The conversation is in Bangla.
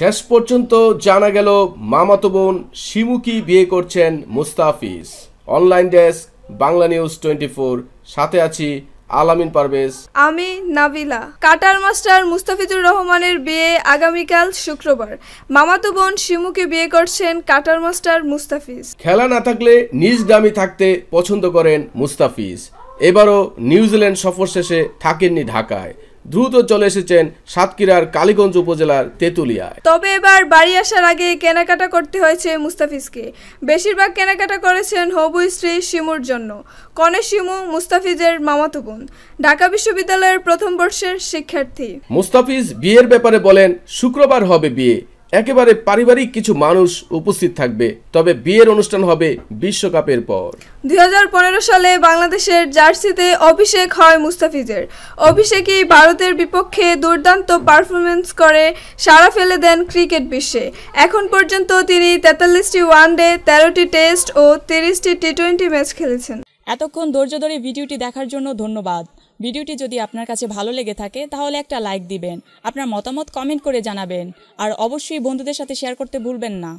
শেষ পর্যন্ত জানা গেল মামাতো বোন শিমুকি বিয়ে করছেন Mustafiz online desk Bangla news twenty four সাথে আছি আলামিন পারভেজ আমি নাবিলা কাটার মাস্টার মুস্তাফিজুর রহমানের বিয়ে আগামীকাল শুক্রবার মামাতো বোন শিমুকে বিয়ে করছেন কাটার মাস্টার মুস্তাফিজ খেলা না থাকলে নিজ গ্রামে থাকতে পছন্দ করেন মুস্তাফিজ এবারও নিউজিল্যান্ড সফর শেষে থাকেননি ঢাকায় দ্রুত চলে এসেছেন সাতক্ষীরার কালীগঞ্জ উপজেলার তেতুলিয়ায় তবে এবার বাড়ি আসার আগে কেনাকাটা করতে হয়েছে মুস্তাফিজকে বেশিরভাগ কেনাকাটা করেছেন হবু স্ত্রী শিমুর জন্য কনে শিমু মুস্তাফিজের মামাতো বোন ঢাকা বিশ্ববিদ্যালয়ের প্রথম বর্ষের শিক্ষার্থী মুস্তাফিজ বিয়ের ব্যাপারে বলেন শুক্রবার হবে বিয়ে একেবারে পারিবারিক কিছু মানুষ উপস্থিত থাকবে তবে বিয়ের অনুষ্ঠান হবে বিশ্বকাপের পর দুই সালে বাংলাদেশের জার্সিতে অভিষেক হয় মুস্তাফিজের অভিষেকই ভারতের বিপক্ষে দুর্দান্ত পারফরমেন্স করে সারা ফেলে দেন ক্রিকেট বিশ্বে এখন পর্যন্ত তিনি তেতাল্লিশটি ওয়ানডে তেরোটি টেস্ট ও তিরিশটি টি টোয়েন্টি ম্যাচ খেলেছেন এতক্ষণ ধৈর্য ধরে ভিডিওটি দেখার জন্য ধন্যবাদ ভিডিওটি যদি আপনার কাছে ভালো লেগে থাকে তাহলে একটা লাইক দিবেন আপনার মতামত কমেন্ট করে জানাবেন আর অবশ্যই বন্ধুদের সাথে শেয়ার করতে ভুলবেন না